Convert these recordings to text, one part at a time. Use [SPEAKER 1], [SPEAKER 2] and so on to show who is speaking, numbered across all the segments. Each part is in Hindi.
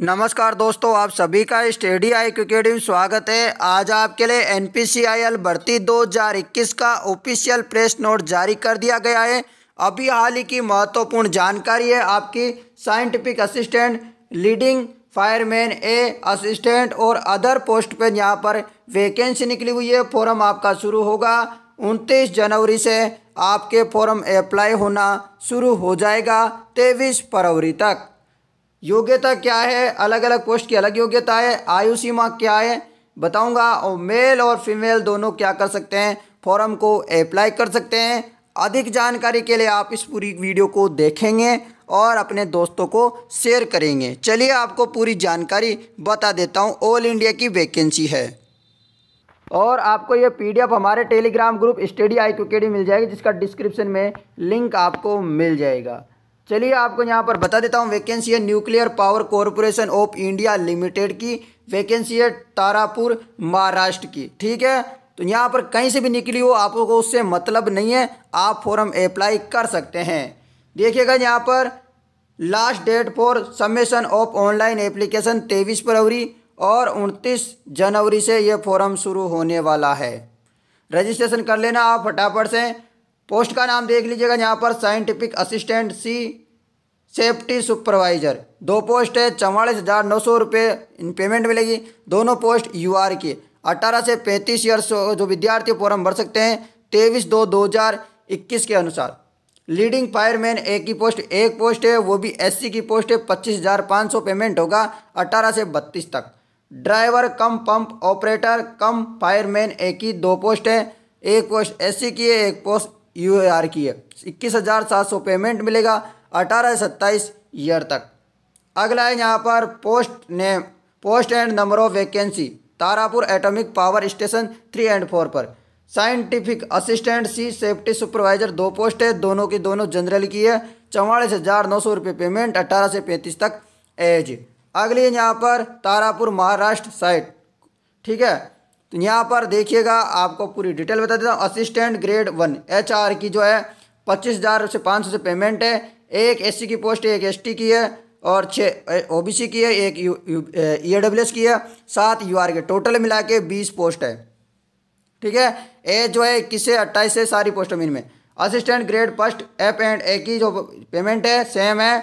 [SPEAKER 1] नमस्कार दोस्तों आप सभी का स्टेडी आई क्रिकेट में स्वागत है आज आपके लिए एन भर्ती 2021 का ऑफिशियल प्रेस नोट जारी कर दिया गया है अभी हाल ही की महत्वपूर्ण जानकारी है आपकी scientific assistant leading fireman A assistant और अदर पोस्ट पर यहाँ पर वैकेंसी निकली हुई है फॉरम आपका शुरू होगा उनतीस जनवरी से आपके फॉरम अप्लाई होना शुरू हो जाएगा तेईस फरवरी तक योग्यता क्या है अलग अलग पोस्ट की अलग योग्यता है आयु सीमा क्या है बताऊंगा और मेल और फीमेल दोनों क्या कर सकते हैं फॉर्म को अप्लाई कर सकते हैं अधिक जानकारी के लिए आप इस पूरी वीडियो को देखेंगे और अपने दोस्तों को शेयर करेंगे चलिए आपको पूरी जानकारी बता देता हूँ ऑल इंडिया की वैकेंसी है और आपको ये पी हमारे Telegram group study I Q मिल जाएगी जिसका डिस्क्रिप्शन में लिंक आपको मिल जाएगा चलिए आपको यहाँ पर बता देता हूँ वैकेंसी है nuclear power corporation of India limited की वैकेंसी है तारापुर महाराष्ट्र की ठीक है तो यहाँ पर कहीं से भी निकली हो आपको उससे मतलब नहीं है आप फॉर्म अप्लाई कर सकते हैं देखिएगा यहाँ पर last date for submission of online application तेईस फरवरी और उनतीस जनवरी से ये फॉर्म शुरू होने वाला है रजिस्ट्रेशन कर लेना आप फटाफट से पोस्ट का नाम देख लीजिएगा यहाँ पर scientific assistant C safety supervisor दो पोस्ट है चवालीस हज़ार नौ सौ रुपये इन पेमेंट मिलेगी दोनों पोस्ट यू आर की अठारह से पैंतीस ईयर्स जो विद्यार्थी फॉर्म भर सकते हैं तेईस दो दो हज़ार इक्कीस के अनुसार लीडिंग फायरमैन ए की पोस्ट एक पोस्ट है वो भी एससी की पोस्ट है पच्चीस हज़ार पाँच सौ पेमेंट होगा अठारह से बत्तीस तक driver cum pump operator cum fireman A की दो पोस्ट है एक पोस्ट सी की है एक पोस्ट यू की है इक्कीस हज़ार सात सौ पेमेंट मिलेगा अठारह सत्ताईस ईयर तक अगला है यहाँ पर post name post and number of vacancy Tarapur atomic power station three and four पर scientific assistant C safety supervisor दो पोस्ट है दोनों की दोनों जनरल की है चौवालीस हज़ार नौ सौ रुपये पेमेंट अट्ठारह से पैंतीस तक एज अगली यहाँ पर तारापुर महाराष्ट्र साइट ठीक है तो यहाँ पर देखिएगा आपको पूरी डिटेल बता देता हूँ assistant grade one H R की जो है पच्चीस हज़ार से पाँच सौ से पेमेंट है एक एस सी की पोस्ट एक एस टी की है और छः ओ बी सी की है एक ई डब्ल्यू एस की है सात यू आर के टोटल मिला के बीस पोस्ट है ठीक है एज जो है इक्कीस से अट्ठाईस से सारी पोस्ट में इनमें assistant grade first F and A की जो पेमेंट है सेम है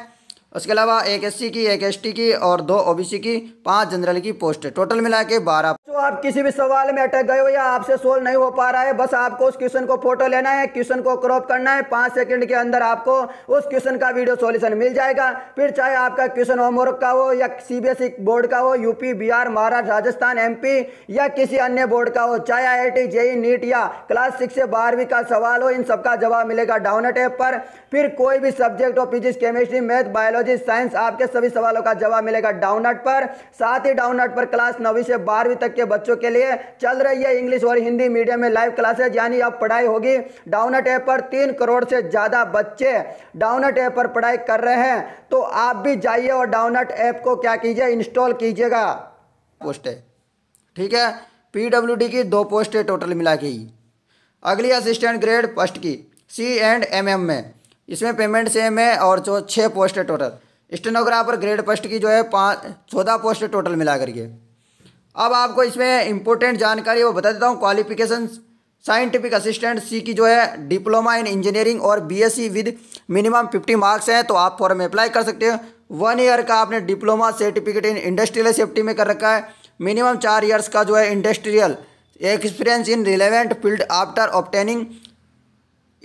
[SPEAKER 1] उसके अलावा एक एससी की एक एसटी की और दो ओबीसी की पांच जनरल की पोस्ट टोटल मिला के बारह तो आप किसी भी सवाल में अटक गए हो या आपसे सोल्व नहीं हो पा रहा है बस आपको उस क्वेश्चन को फोटो लेना है क्वेश्चन को क्रॉप करना है पांच सेकंड के अंदर आपको उस क्वेश्चन का वीडियो सॉल्यूशन मिल जाएगा फिर चाहे आपका क्वेश्चन होमवर्क का हो या सीबीएसई बोर्ड का हो यूपी बिहार महाराष्ट्र राजस्थान एम या किसी अन्य बोर्ड का हो चाहे आई आई जेई नीट या क्लास सिक्स से बारहवीं का सवाल हो इन सबका जवाब मिलेगा डाउनलेट ऐप पर फिर कोई भी सब्जेक्ट हो physics chemistry math biology biology science आपके सभी सवालों का जवाब मिलेगा डाउनलोड पर साथ ही डाउनलोड पर क्लास नौवीं से बारहवीं तक के बच्चों के लिए चल रही है इंग्लिश और हिंदी मीडियम में लाइव क्लासेज यानी अब पढ़ाई होगी डाउनलोड ऐप पर तीन करोड़ से ज़्यादा बच्चे डाउनलोड ऐप पर पढ़ाई कर रहे हैं तो आप भी जाइए और डाउनलोड ऐप को क्या कीजिए इंस्टॉल कीजिएगा पोस्ट ठीक है पीडब्ल्यूडी की दो पोस्टें टोटल मिला के अगली असिस्टेंट ग्रेड फर्स्ट की सी एंड एम में इसमें पेमेंट सेम है और जो छः पोस्ट है टोटल स्टेनोग्राफर ग्रेड फर्स्ट की जो है पाँच चौदह पोस्ट टोटल मिला करके अब आपको इसमें इम्पोर्टेंट जानकारी वो बता देता हूँ क्वालिफिकेशन साइंटिफिक असिस्टेंट सी की जो है डिप्लोमा इन इंजीनियरिंग और BSc with minimum fifty marks हैं तो आप फॉर्म अप्लाई कर सकते हो वन ईयर का आपने diploma certificate in industrial safety में कर रखा है मिनिमम चार ईयर्स का जो है industrial experience in relevant field after obtaining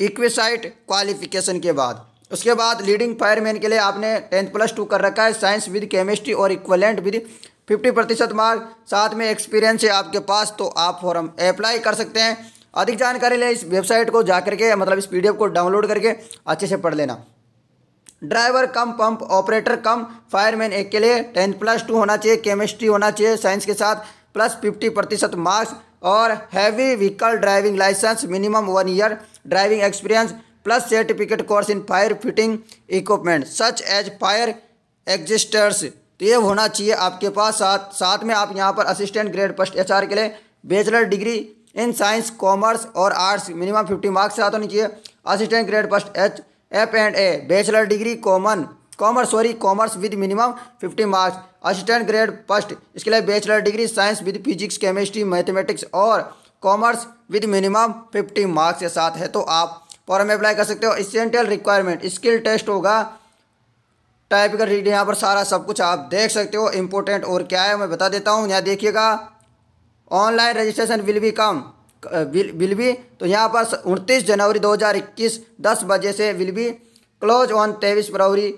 [SPEAKER 1] requisite qualification के बाद उसके बाद लीडिंग फायरमैन के लिए आपने टेंथ प्लस टू कर रखा है साइंस विद केमिस्ट्री और इक्वलेंट विद फिफ्टी प्रतिशत मार्क साथ में एक्सपीरियंस है आपके पास तो आप फॉरम अप्लाई कर सकते हैं अधिक जानकारी ले इस वेबसाइट को जा करके मतलब इस पीडीएफ को डाउनलोड करके अच्छे से पढ़ लेना driver cum pump operator cum fireman एक के लिए टेंथ प्लस टू होना चाहिए केमिस्ट्री होना चाहिए साइंस के साथ प्लस फिफ्टी प्रतिशत मार्क्स और heavy vehicle driving licence minimum one year driving experience plus certificate course in fire fitting equipment such as fire extinguishers तो ये होना चाहिए आपके पास साथ साथ में आप यहाँ पर असिस्टेंट ग्रेड फर्स्ट एच के लिए bachelor degree in science commerce और आर्ट्स मिनिमम फिफ्टी मार्क्स साथ होनी चाहिए assistant grade first H F and A bachelor degree common commerce sorry commerce with minimum fifty marks assistant grade first इसके लिए bachelor degree science with physics chemistry mathematics और commerce with minimum fifty marks के साथ है तो आप फॉरम में अप्लाई कर सकते हो इसेंटियल रिक्वायरमेंट स्किल टेस्ट होगा टाइपिकल रीड यहाँ पर सारा सब कुछ आप देख सकते हो इम्पोर्टेंट और क्या है मैं बता देता हूँ यहाँ देखिएगा online registration will be come will be तो यहाँ पर उनतीस जनवरी 2021 10 बजे से विल बी क्लोज ऑन तेईस फरवरी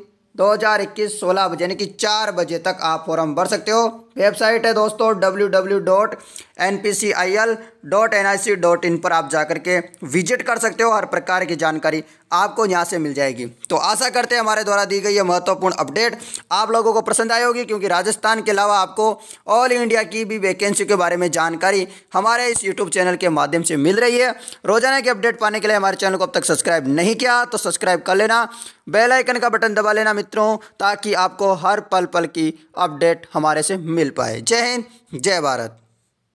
[SPEAKER 1] 2021 16 बजे यानी कि 4 बजे तक आप फॉर्म भर सकते हो वेबसाइट है दोस्तों www.npcil.nic.in पर आप जाकर के विजिट कर सकते हो हर प्रकार की जानकारी आपको यहाँ से मिल जाएगी तो आशा करते हैं हमारे द्वारा दी गई ये महत्वपूर्ण अपडेट आप लोगों को पसंद आई होगी क्योंकि राजस्थान के अलावा आपको ऑल इंडिया की भी वैकेंसी के बारे में जानकारी हमारे इस यूट्यूब चैनल के माध्यम से मिल रही है रोजाना की अपडेट पाने के लिए हमारे चैनल को अब तक सब्सक्राइब नहीं किया तो सब्सक्राइब कर लेना बेल आइकन का बटन दबा लेना मित्रों ताकि आपको हर पल पल की अपडेट हमारे से मिल पाए जय हिंद जय भारत